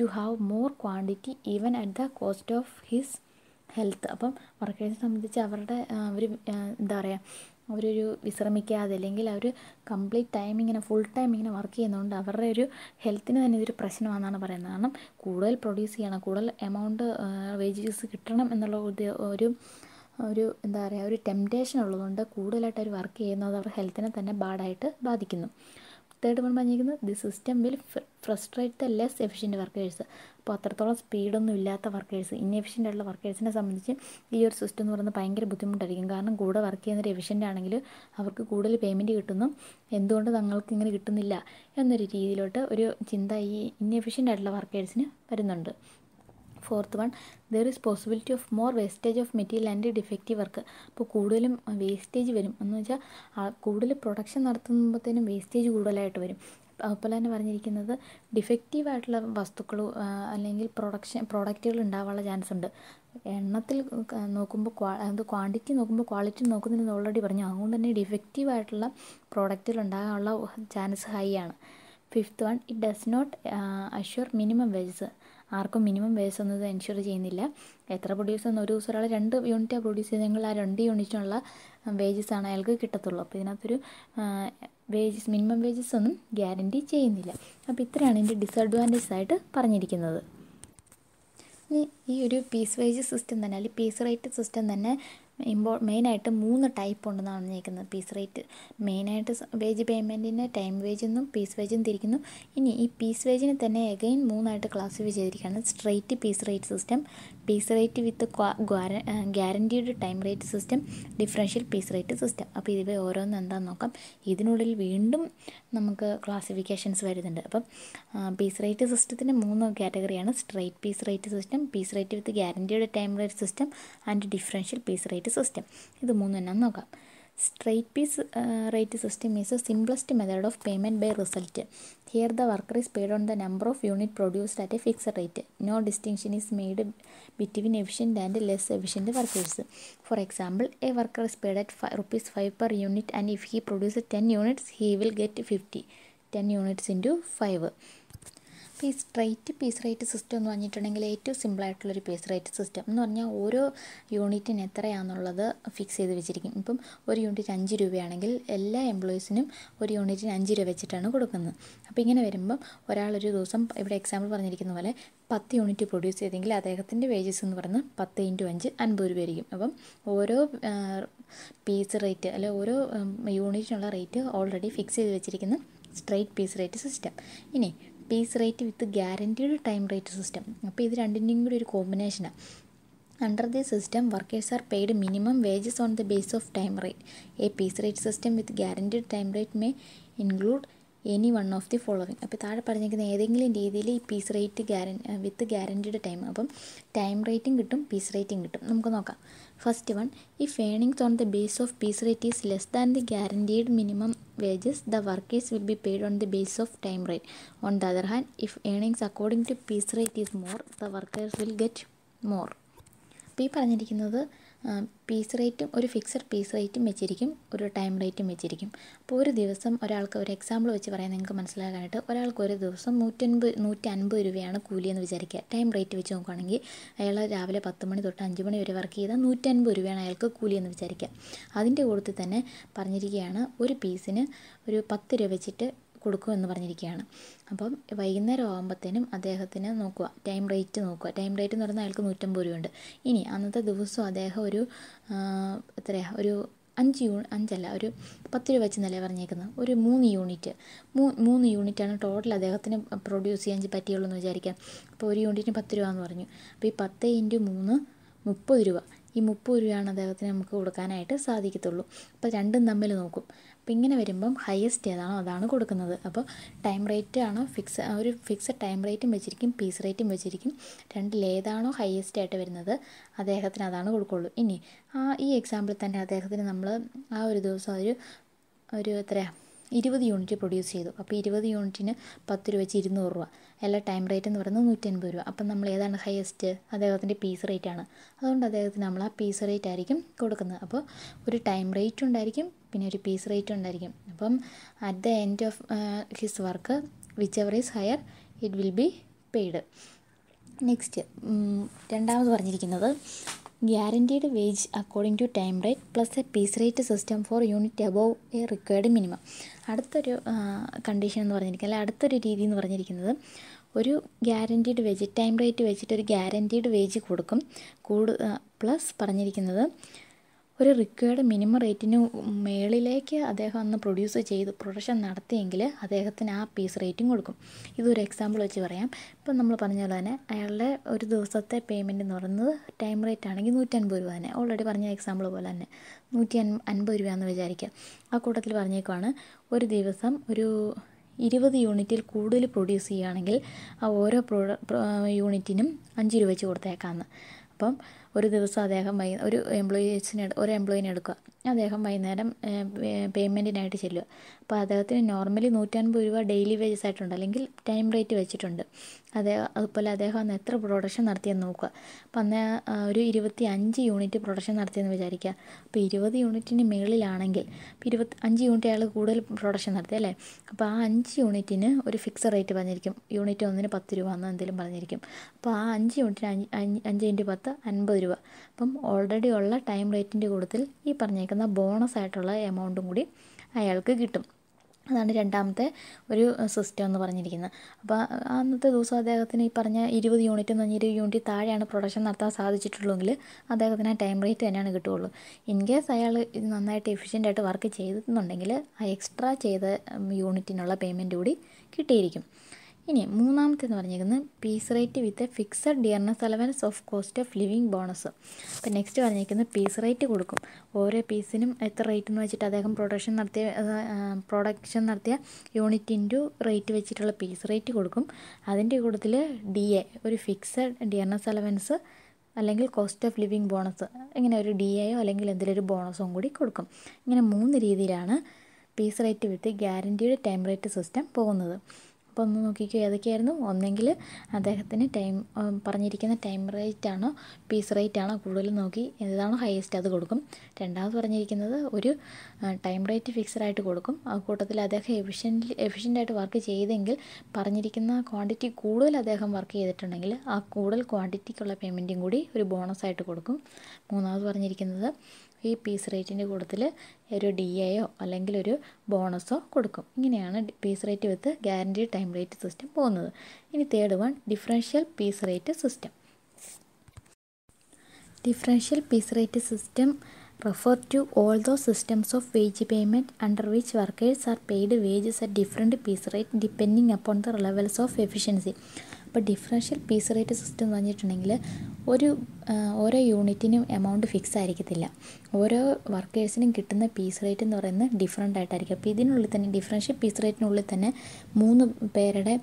to have more quantity even at the cost of his health അപ്പം വർക്കേഴ്സിനെ സംബന്ധിച്ച് അവരുടെ അവർ എന്താ പറയുക അവരൊരു വിശ്രമിക്കാതെ അല്ലെങ്കിൽ അവർ കംപ്ലീറ്റ് ടൈം ഇങ്ങനെ ഫുൾ ടൈം ഇങ്ങനെ വർക്ക് ചെയ്യുന്നതുകൊണ്ട് അവരുടെ ഒരു ഹെൽത്തിന് തന്നെ ഇതൊരു പ്രശ്നമാണെന്നാണ് പറയുന്നത് കാരണം കൂടുതൽ പ്രൊഡ്യൂസ് ചെയ്യണം കൂടുതൽ എമൗണ്ട് വേജസ് കിട്ടണം എന്നുള്ള ഒരു ഒരു എന്താ പറയുക ഒരു ടെംപ്റ്റേഷൻ ഉള്ളതുകൊണ്ട് കൂടുതലായിട്ട് അവർ വർക്ക് ചെയ്യുന്നത് അവരുടെ ഹെൽത്തിനെ തന്നെ ബാഡായിട്ട് ബാധിക്കുന്നു തേർഡ് വൺ പറഞ്ഞിരിക്കുന്നത് the system will frustrate the less efficient workers അപ്പോൾ അത്രത്തോളം സ്പീഡൊന്നും ഇല്ലാത്ത വർക്കേഴ്സ് ഇന്നെഫിഷ്യൻ്റ് ആയിട്ടുള്ള വർക്കേഴ്സിനെ സംബന്ധിച്ച് ഈ ഒരു സിസ്റ്റം എന്ന് പറയുന്നത് ഭയങ്കര ബുദ്ധിമുട്ടായിരിക്കും കാരണം കൂടെ വർക്ക് ചെയ്യുന്നൊരു എഫിഷ്യൻ്റ് ആണെങ്കിൽ അവർക്ക് കൂടുതൽ പേയ്മെൻറ്റ് കിട്ടുന്നു എന്തുകൊണ്ട് തങ്ങൾക്ക് ഇങ്ങനെ കിട്ടുന്നില്ല എന്നൊരു രീതിയിലോട്ട് ഒരു ചിന്ത ഈ ഇന്നെഫിഷ്യൻ്റ് ആയിട്ടുള്ള വർക്കേഴ്സിന് വരുന്നുണ്ട് fourth one there is possibility of more wastage of material and defective work അപ്പോൾ കൂടുതലും വേസ്റ്റേജ് വരും എന്ന് വെച്ചാൽ കൂടുതൽ പ്രൊഡക്ഷൻ നടത്തുമ്പോഴത്തേനും വേസ്റ്റേജ് കൂടുതലായിട്ട് വരും അതുപോലെ തന്നെ പറഞ്ഞിരിക്കുന്നത് ഡിഫക്റ്റീവ് ആയിട്ടുള്ള വസ്തുക്കൾ അല്ലെങ്കിൽ പ്രൊഡക്ഷൻ പ്രോഡക്റ്റുകൾ ഉണ്ടാവാനുള്ള ചാൻസ് ഉണ്ട് എണ്ണത്തിൽ നോക്കുമ്പോൾ ക്വാ അത് ക്വാണ്ടിറ്റി നോക്കുമ്പോൾ ക്വാളിറ്റി നോക്കുന്നതിന് ഓൾറെഡി പറഞ്ഞു അതുകൊണ്ട് തന്നെ ഡിഫക്റ്റീവ് ആയിട്ടുള്ള പ്രോഡക്റ്റുകൾ ഉണ്ടാകാനുള്ള ചാൻസ് ഹൈ ആണ് fifth one it does not assure minimum wages ആർക്കും മിനിമം വേസ്റ്റ് ഒന്നും എൻഷുർ ചെയ്യുന്നില്ല എത്ര പ്രൊഡ്യൂസ് ചെയ്യുന്ന ഒരു ദിവസം ഒരാൾ രണ്ട് യൂണിറ്റാണ് പ്രൊഡ്യൂസ് ചെയ്തെങ്കിൽ ആ രണ്ട് യൂണിറ്റിനുള്ള ആണ് അയാൾക്ക് കിട്ടത്തുള്ളൂ അപ്പോൾ ഇതിനകത്തൊരു വേജസ് മിനിമം വേജസ് ഒന്നും ഗ്യാരണ്ടി ചെയ്യുന്നില്ല അപ്പോൾ ഇത്രയാണ് എൻ്റെ ഡിസഡ്വാൻറ്റേജ് ആയിട്ട് പറഞ്ഞിരിക്കുന്നത് ഈ ഒരു പീസ് വേജ് സിസ്റ്റം തന്നെ അല്ലെങ്കിൽ പീസ് റേറ്റ് സിസ്റ്റം തന്നെ ഇമ്പോ മെയിനായിട്ട് മൂന്ന് ടൈപ്പ് ഉണ്ടെന്നാണ് പറഞ്ഞേക്കുന്നത് പീസ് റേറ്റ് മെയിനായിട്ട് വേജ് പേയ്മെൻറ്റിനെ ടൈം വേജ് എന്നും പീസ് വേജ് എന്നും തിരിക്കുന്നു ഇനി ഈ പീസ് വേജിനെ തന്നെ എഗെയിൻ മൂന്നായിട്ട് ക്ലാസിഫൈ ചെയ്തിരിക്കുകയാണ് straight piece rate system piece rate with guaranteed time rate system differential piece rate system അപ്പോൾ ഇതിൽ ഓരോന്ന് എന്താണെന്ന് നോക്കാം ഇതിനുള്ളിൽ വീണ്ടും നമുക്ക് ക്ലാസിഫിക്കേഷൻസ് വരുന്നുണ്ട് അപ്പം പീസ് റേറ്റ് സിസ്റ്റത്തിൻ്റെ മൂന്ന് കാറ്റഗറിയാണ് straight piece rate system piece rate with guaranteed time rate system and differential piece rate system ഇത് മൂന്നും മൂന്നെണ്ണം നോക്കാം Straight piece uh, rate system is the simplest method of payment by result. Here the worker is paid on the number of unit produced at a fixed rate. No distinction is made between efficient and less efficient workers. For example, a worker is paid at 5, rupees 5 per unit and if he produces 10 units, he will get 50. 10 units into 5. ഈ rate piece rate system എന്ന് പറഞ്ഞിട്ടുണ്ടെങ്കിൽ ഏറ്റവും സിമ്പിളായിട്ടുള്ളൊരു piece rate system എന്ന് പറഞ്ഞാൽ ഓരോ യൂണിറ്റിന് എത്രയാണെന്നുള്ളത് fix ചെയ്ത് വെച്ചിരിക്കും ഇപ്പം ഒരു യൂണിറ്റ് അഞ്ച് രൂപയാണെങ്കിൽ എല്ലാ എംപ്ലോയീസിനും ഒരു യൂണിറ്റിന് അഞ്ച് രൂപ വെച്ചിട്ടാണ് കൊടുക്കുന്നത് അപ്പോൾ ഇങ്ങനെ വരുമ്പം ഒരാളൊരു ദിവസം ഇവിടെ എക്സാമ്പിൾ പറഞ്ഞിരിക്കുന്ന പോലെ പത്ത് യൂണിറ്റ് പ്രൊഡ്യൂസ് ചെയ്തെങ്കിൽ അദ്ദേഹത്തിൻ്റെ വേജസ് എന്ന് പറയുന്നത് പത്ത് ഇൻറ്റു അഞ്ച് അൻപത് രൂപയായിരിക്കും അപ്പം ഓരോ പീസ് റേറ്റ് അല്ലെ ഓരോ യൂണിറ്റിനുള്ള റേറ്റ് ഓൾറെഡി ഫിക്സ് ചെയ്ത് വെച്ചിരിക്കുന്ന സ്ട്രേറ്റ് പീസ് റേറ്റ് സിസ്റ്റം ഇനി piece rate with guaranteed time rate system അപ്പോൾ ഇത് രണ്ടിൻ്റെയും കൂടി ഒരു കോമ്പിനേഷനാണ് under the system workers are paid minimum wages on the base of time rate a piece rate system with guaranteed time rate may include any one of the following അപ്പോൾ താഴെ പറഞ്ഞിരിക്കുന്ന ഏതെങ്കിലും രീതിയിൽ ഈ പീസ് റേറ്റ് ഗ്യാരൻ with guaranteed time അപ്പം time റേറ്റും കിട്ടും പീസ് റേറ്റും കിട്ടും നമുക്ക് നോക്കാം First one, if earnings on the base of piece rate is less than the guaranteed minimum wages, the workers will be paid on the base of time rate. On the other hand, if earnings according to piece rate is more, the workers will get more. അപ്പോൾ ഈ പറഞ്ഞിരിക്കുന്നത് piece റേറ്റും ഒരു fixed piece റേറ്റും വെച്ചിരിക്കും ഒരു time റേറ്റും വെച്ചിരിക്കും അപ്പോൾ ഒരു ദിവസം ഒരാൾക്ക് ഒരു എക്സാമ്പിൾ വെച്ച് പറയാൻ നിങ്ങൾക്ക് മനസ്സിലാക്കാനായിട്ട് ഒരാൾക്ക് ഒരു ദിവസം നൂറ്റൻപത് നൂറ്റി അൻപത് രൂപയാണ് കൂലി എന്ന് വിചാരിക്കുക ടൈം റേറ്റ് വെച്ച് നോക്കുകയാണെങ്കിൽ അയാൾ രാവിലെ പത്ത് മണി തൊട്ട് അഞ്ച് മണി വരെ വർക്ക് ചെയ്താൽ നൂറ്റൻപത് രൂപയാണ് അയാൾക്ക് കൂലി എന്ന് വിചാരിക്കുക അതിൻ്റെ കൂടുതൽ തന്നെ പറഞ്ഞിരിക്കുകയാണ് ഒരു പീസിന് ഒരു പത്ത് രൂപ വെച്ചിട്ട് എന്ന് പറഞ്ഞിരിക്കുകയാണ് അപ്പം വൈകുന്നേരം ആകുമ്പോഴത്തേനും അദ്ദേഹത്തിന് നോക്കുക ടൈം റേറ്റ് നോക്കുക ടൈം റേറ്റ് എന്ന് പറഞ്ഞാൽ അയാൾക്ക് നൂറ്റമ്പത് രൂപയുണ്ട് ഇനി അന്നത്തെ ദിവസം അദ്ദേഹം ഒരു എത്രയാണ് ഒരു അഞ്ച് യൂ അഞ്ചല്ല ഒരു പത്ത് രൂപ വെച്ച് നില പറഞ്ഞേക്കുന്നത് ഒരു മൂന്ന് യൂണിറ്റ് മൂ മൂന്ന് യൂണിറ്റാണ് ടോട്ടൽ അദ്ദേഹത്തിന് പ്രൊഡ്യൂസ് ചെയ്യാൻ പറ്റിയുള്ളൂ എന്ന് വിചാരിക്കാം അപ്പോൾ ഒരു യൂണിറ്റിന് പത്ത് രൂപ എന്ന് പറഞ്ഞു അപ്പോൾ ഈ പത്ത് ഇൻറ്റു മൂന്ന് മുപ്പത് രൂപ ഈ മുപ്പത് രൂപയാണ് അദ്ദേഹത്തിന് നമുക്ക് കൊടുക്കാനായിട്ട് സാധിക്കത്തുള്ളൂ അപ്പോൾ രണ്ടും തമ്മിൽ നോക്കും അപ്പോൾ ഇങ്ങനെ വരുമ്പം ഹയസ്റ്റ് ഏതാണോ അതാണ് കൊടുക്കുന്നത് അപ്പോൾ ടൈം റേറ്റ് ആണോ ഫിക്സ് ഒരു ഫിക്സഡ് ടൈം റേറ്റും വെച്ചിരിക്കും പീസ് റേറ്റും വെച്ചിരിക്കും രണ്ടിൽ ഏതാണോ ഹയസ്റ്റ് ആയിട്ട് വരുന്നത് അദ്ദേഹത്തിന് അതാണ് കൊടുക്കുള്ളൂ ഇനി ആ ഈ എക്സാമ്പിൾ തന്നെ അദ്ദേഹത്തിന് നമ്മൾ ആ ഒരു ദിവസം ഒരു ഒരു എത്രയാണ് ഇരുപത് യൂണിറ്റ് പ്രൊഡ്യൂസ് ചെയ്തു അപ്പോൾ ഇരുപത് യൂണിറ്റിന് പത്ത് രൂപ വെച്ച് ഇരുന്നൂറ് രൂപ അല്ല ടൈം റേറ്റ് എന്ന് പറയുന്നത് നൂറ്റൻപത് രൂപ അപ്പം നമ്മൾ ഏതാണ് ഹയസ്റ്റ് അദ്ദേഹത്തിൻ്റെ പീസ് റേറ്റ് ആണ് അതുകൊണ്ട് അദ്ദേഹത്തിന് നമ്മൾ ആ പീസ് റേറ്റ് ആയിരിക്കും കൊടുക്കുന്നത് അപ്പോൾ ഒരു ടൈം റേറ്റ് ഉണ്ടായിരിക്കും പിന്നെ ഒരു പീസ് റേറ്റ് ഉണ്ടായിരിക്കും അപ്പം at the end of his work whichever is higher it will be paid next രണ്ടാമത് പറഞ്ഞിരിക്കുന്നത് guaranteed wage according to time rate plus a piece rate system for unit above a required minimum അടുത്തൊരു condition എന്ന് പറഞ്ഞിരിക്കുന്നത് അല്ലെങ്കിൽ അടുത്തൊരു രീതി എന്ന് പറഞ്ഞിരിക്കുന്നത് ഒരു ഗ്യാരൻറ്റീഡ് വെജ് ടൈം റേറ്റ് വെച്ചിട്ട് ഒരു ഗ്യാരൻറ്റീഡ് വേജ് കൊടുക്കും കൂടു പ്ലസ് പറഞ്ഞിരിക്കുന്നത് ഒരു റിക്വയർഡ് മിനിമം റേറ്റിന് മേളിലേക്ക് അദ്ദേഹം അന്ന് പ്രൊഡ്യൂസ് ചെയ്ത് പ്രൊഡക്ഷൻ നടത്തിയെങ്കിൽ അദ്ദേഹത്തിന് ആ പീസ് റേറ്റും കൊടുക്കും ഇതൊരു എക്സാമ്പിൾ വെച്ച് പറയാം ഇപ്പം നമ്മൾ പറഞ്ഞ പോലെ തന്നെ അയാളുടെ ഒരു ദിവസത്തെ പേയ്മെൻറ്റ് എന്ന് പറയുന്നത് ടൈം റേറ്റ് ആണെങ്കിൽ നൂറ്റൻപത് രൂപ തന്നെ ഓൾറെഡി പറഞ്ഞ എക്സാമ്പിൾ പോലെ തന്നെ നൂറ്റി അൻപത് രൂപയെന്ന് വിചാരിക്കുക ആ കൂട്ടത്തിൽ പറഞ്ഞേക്കുവാണ് ഒരു ദിവസം ഒരു ഇരുപത് യൂണിറ്റിൽ കൂടുതൽ പ്രൊഡ്യൂസ് ചെയ്യുകയാണെങ്കിൽ ആ ഓരോ പ്രൊഡ യൂണിറ്റിനും അഞ്ച് രൂപ വെച്ച് കൊടുത്തേക്കാമെന്ന് അപ്പം ഒരു ദിവസം അദ്ദേഹം വൈ ഒരു എംപ്ലോയീസിനെ ഒരു എംപ്ലോയിനെ എടുക്കുക അദ്ദേഹം വൈകുന്നേരം പേയ്മെൻറ്റിനായിട്ട് ചെല്ലുക അപ്പോൾ അദ്ദേഹത്തിന് നോർമലി നൂറ്റൻപത് രൂപ ഡെയിലി വേജസ് ആയിട്ടുണ്ട് അല്ലെങ്കിൽ ടൈം റേറ്റ് വെച്ചിട്ടുണ്ട് അദ്ദേഹം അതുപോലെ അദ്ദേഹം അന്ന് എത്ര പ്രൊഡക്ഷൻ നടത്തിയെന്ന് നോക്കുക അപ്പം അന്ന് ഒരു ഇരുപത്തി അഞ്ച് യൂണിറ്റ് പ്രൊഡക്ഷൻ നടത്തിയെന്ന് വിചാരിക്കുക അപ്പോൾ ഇരുപത് യൂണിറ്റിന് മുകളിലാണെങ്കിൽ ഇപ്പോൾ ഇരുപത്തി അഞ്ച് യൂണിറ്റ് അയാൾ കൂടുതൽ പ്രൊഡക്ഷൻ നടത്തി അല്ലേ അപ്പോൾ ആ അഞ്ച് യൂണിറ്റിന് ഒരു ഫിക്സഡ് റേറ്റ് പറഞ്ഞിരിക്കും യൂണിറ്റ് ഒന്നിന് പത്ത് രൂപ എന്ന് എന്തെങ്കിലും പറഞ്ഞിരിക്കും അപ്പോൾ ആ അഞ്ച് യൂണിറ്റിന് അഞ്ച് അഞ്ച് ഇൻറ്റു പത്ത് അൻപത് രൂപ അപ്പം ഓൾറെഡി ഉള്ള ടൈം റേറ്റിൻ്റെ കൂട്ടത്തിൽ ഈ പറഞ്ഞേക്കുന്ന ബോണസ് ആയിട്ടുള്ള എമൗണ്ടും കൂടി അയാൾക്ക് കിട്ടും അതാണ് രണ്ടാമത്തെ ഒരു സിസ്റ്റം എന്ന് പറഞ്ഞിരിക്കുന്നത് അപ്പോൾ അന്നത്തെ ദിവസം അദ്ദേഹത്തിന് ഈ പറഞ്ഞ ഇരുപത് യൂണിറ്റ് എന്ന് പറഞ്ഞാൽ യൂണിറ്റ് താഴെയാണ് പ്രൊഡക്ഷൻ നടത്താൻ സാധിച്ചിട്ടുള്ളെങ്കിൽ അദ്ദേഹത്തിന് ആ ടൈം റേറ്റ് തന്നെയാണ് കിട്ടുകയുള്ളൂ ഇൻ കേസ് അയാൾ ഇത് നന്നായിട്ട് ആയിട്ട് വർക്ക് ചെയ്തിട്ടുണ്ടെങ്കിൽ ആ എക്സ്ട്രാ ചെയ്ത യൂണിറ്റിനുള്ള പേയ്മെൻറ്റ് കൂടി കിട്ടിയിരിക്കും ഇനി മൂന്നാമത്തെന്ന് പറഞ്ഞിരിക്കുന്നത് piece rate with fixed dearness allowance of cost of living bonus അപ്പം നെക്സ്റ്റ് പറഞ്ഞിരിക്കുന്നത് പീസ് റേറ്റ് കൊടുക്കും ഓരോ പീസിനും എത്ര റേറ്റ് എന്ന് വെച്ചിട്ട് അദ്ദേഹം പ്രൊഡക്ഷൻ നടത്തിയ പ്രൊഡക്ഷൻ നടത്തിയ യൂണിറ്റ് ഇൻറ്റു റേറ്റ് വെച്ചിട്ടുള്ള പീസ് റേറ്റ് കൊടുക്കും അതിൻ്റെ കൂട്ടത്തിൽ ഡി എ ഒരു ഫിക്സഡ് ഡിയർനെസ് അലവൻസ് അല്ലെങ്കിൽ കോസ്റ്റ് ഓഫ് ലിവിങ് ബോണസ് ഇങ്ങനെ ഒരു ഡി എയോ അല്ലെങ്കിൽ എന്തെങ്കിലും ഒരു ബോണസും കൂടി കൊടുക്കും ഇങ്ങനെ മൂന്ന് രീതിയിലാണ് പീസ് റേറ്റ് വിത്ത് ഗ്യാരൻറ്റിയുടെ ടൈം റേറ്റ് സിസ്റ്റം പോകുന്നത് അപ്പോൾ ഒന്ന് നോക്കിക്കോ ഏതൊക്കെയായിരുന്നു ഒന്നെങ്കിൽ അദ്ദേഹത്തിന് ടൈം പറഞ്ഞിരിക്കുന്ന ടൈം റേറ്റാണോ പീസ് റേറ്റാണോ കൂടുതൽ നോക്കി ഏതാണോ ഹയസ്റ്റ് അത് കൊടുക്കും രണ്ടാമത് പറഞ്ഞിരിക്കുന്നത് ഒരു ടൈം റേറ്റ് ഫിക്സഡ് ആയിട്ട് കൊടുക്കും കൂട്ടത്തിൽ അദ്ദേഹം എഫിഷ്യൻ്റ് എഫിഷ്യൻ്റായിട്ട് വർക്ക് ചെയ്തെങ്കിൽ പറഞ്ഞിരിക്കുന്ന ക്വാണ്ടിറ്റി കൂടുതൽ അദ്ദേഹം വർക്ക് ചെയ്തിട്ടുണ്ടെങ്കിൽ ആ കൂടുതൽ ക്വാണ്ടിറ്റിക്കുള്ള പേയ്മെൻറ്റും കൂടി ഒരു ബോണസായിട്ട് കൊടുക്കും മൂന്നാമത് പറഞ്ഞിരിക്കുന്നത് ഈ പീസ് റേറ്റിൻ്റെ കൂട്ടത്തിൽ ഒരു ഡി എയോ അല്ലെങ്കിൽ ഒരു ബോണസോ കൊടുക്കും ഇങ്ങനെയാണ് piece rate with guarantee time rate system പോകുന്നത് ഇനി third one differential piece rate system differential piece rate system refer to all those systems of wage payment under which workers are paid wages at different piece rate depending upon the levels of efficiency അപ്പോൾ differential piece rate system എന്ന് പറഞ്ഞിട്ടുണ്ടെങ്കിൽ ഒരു ഓരോ യൂണിറ്റിനും amount fix ആയിരിക്കത്തില്ല ഓരോ വർക്കേഴ്സിനും കിട്ടുന്ന piece rate എന്ന് പറയുന്നത് ഡിഫറെൻ്റ് ആയിട്ടായിരിക്കും അപ്പോൾ ഇതിനുള്ളിൽ തന്നെ ഡിഫറൻഷ്യൽ പീസ് റേറ്റിനുള്ളിൽ തന്നെ മൂന്ന് പേരുടെ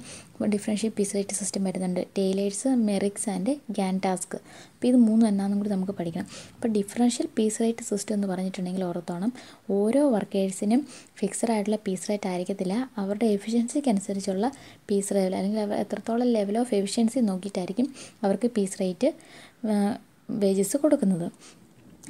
ഡിഫറൻഷ്യൽ പീസ് റേറ്റ് സിസ്റ്റം വരുന്നുണ്ട് Taylor's Merrick's and Gantt task അപ്പോൾ ഇത് മൂന്ന് എന്നാന്നും കൂടി നമുക്ക് പഠിക്കണം അപ്പോൾ ഡിഫറൻഷ്യൽ പീസ് റേറ്റ് സിസ്റ്റം എന്ന് പറഞ്ഞിട്ടുണ്ടെങ്കിൽ ഓർത്തോണം ഓരോ വർക്കേഴ്സിനും ഫിക്സഡ് ആയിട്ടുള്ള പീസ് റേറ്റ് ആയിരിക്കത്തില്ല അവരുടെ എഫിഷ്യൻസിക്ക് അനുസരിച്ചുള്ള പീസ് റേറ്റ് അല്ലെങ്കിൽ എത്രത്തോളം ലെവൽ ഓഫ് എഫിഷ്യൻസി നോക്കിയിട്ടായിരിക്കും അവർക്ക് പീസ് റേറ്റ് വേജസ് കൊടുക്കുന്നത്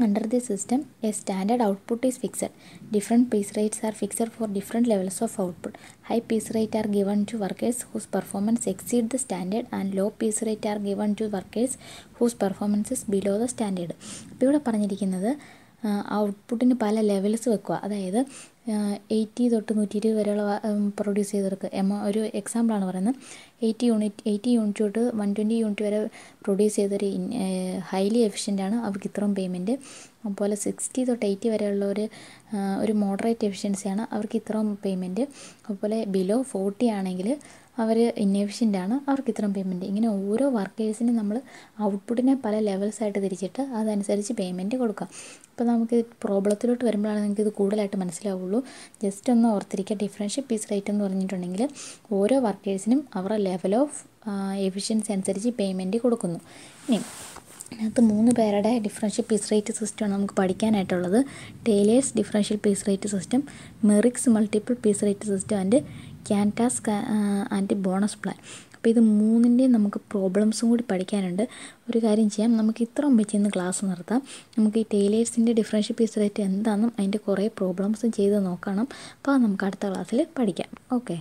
under the system a standard output is fixed different piece rates are fixed for different levels of output high piece rate are given to workers whose performance exceed the standard and low piece rate are given to workers whose performances below the standard അപ്പോൾ ഇവിടെ പറഞ്ഞിരിക്കുന്നത് ഔട്ട്പുട്ടിന് പല levels വെക്കുക അതായത് eighty തൊട്ട് നൂറ്റി ഇരുപത് വരെയുള്ള പ്രൊഡ്യൂസ് ചെയ്തവർക്ക് എമ ഒരു എക്സാമ്പിളാണ് പറയുന്നത് എയ്റ്റി യൂണിറ്റ് എയ്റ്റി യൂണിറ്റ് തൊട്ട് വൺ ട്വൻറ്റി യൂണിറ്റ് വരെ പ്രൊഡ്യൂസ് ചെയ്തൊരു ഹൈലി എഫിഷ്യൻ്റാണ് അവർക്ക് ഇത്രയും പേയ്മെൻറ്റ് അതുപോലെ സിക്സ്റ്റി തൊട്ട് എയ്റ്റി വരെയുള്ളവർ ഒരു മോഡറേറ്റ് എഫിഷ്യൻസിയാണ് അവർക്ക് ഇത്രയും പേയ്മെൻറ്റ് അതുപോലെ ബിലോ ഫോർട്ടി ആണെങ്കിൽ അവർ ഇന്നേഫിഷ്യൻ്റ് ആണ് അവർക്ക് ഇത്രയും പേയ്മെൻറ്റ് ഇങ്ങനെ ഓരോ വർക്കേഴ്സിനും നമ്മൾ ഔട്ട്പുട്ടിനെ പല ലെവൽസായിട്ട് തിരിച്ചിട്ട് അതനുസരിച്ച് പേയ്മെൻറ്റ് കൊടുക്കാം ഇപ്പോൾ നമുക്ക് പ്രോബ്ലത്തിലോട്ട് വരുമ്പോഴാണ് നിങ്ങൾക്ക് ഇത് കൂടുതലായിട്ട് മനസ്സിലാവുള്ളൂ ജസ്റ്റ് ഒന്ന് ഓർത്തിരിക്കുക ഡിഫറൻഷ്യൽ പീസ് റേറ്റ് എന്ന് പറഞ്ഞിട്ടുണ്ടെങ്കിൽ ഓരോ വർക്കേഴ്സിനും അവരുടെ ലെവൽ ഓഫ് എഫിഷ്യൻസി അനുസരിച്ച് പേയ്മെൻറ്റ് കൊടുക്കുന്നു ഇനി അതിനകത്ത് മൂന്ന് പേരുടെ ഡിഫറൻഷ്യൽ പീസ് റേറ്റ് സിസ്റ്റമാണ് നമുക്ക് പഠിക്കാനായിട്ടുള്ളത് Taylor's differential piece rate system Merrick's multiple piece rate system and Gantt's and bonus plan അപ്പോൾ ഇത് മൂന്നിൻ്റെയും നമുക്ക് പ്രോബ്ലംസും കൂടി പഠിക്കാനുണ്ട് ഒരു കാര്യം ചെയ്യാം നമുക്ക് ഇത്രയും വെച്ച് ഇന്ന് ക്ലാസ് നിർത്താം നമുക്ക് ഈ ടൈലേഴ്സിൻ്റെ ഡിഫറൻഷ്യൽ പീസ് റേറ്റ് എന്താണെന്നും അതിൻ്റെ കുറേ പ്രോബ്ലംസും ചെയ്ത് നോക്കണം അപ്പോൾ നമുക്ക് അടുത്ത ക്ലാസ്സിൽ പഠിക്കാം ഓക്കെ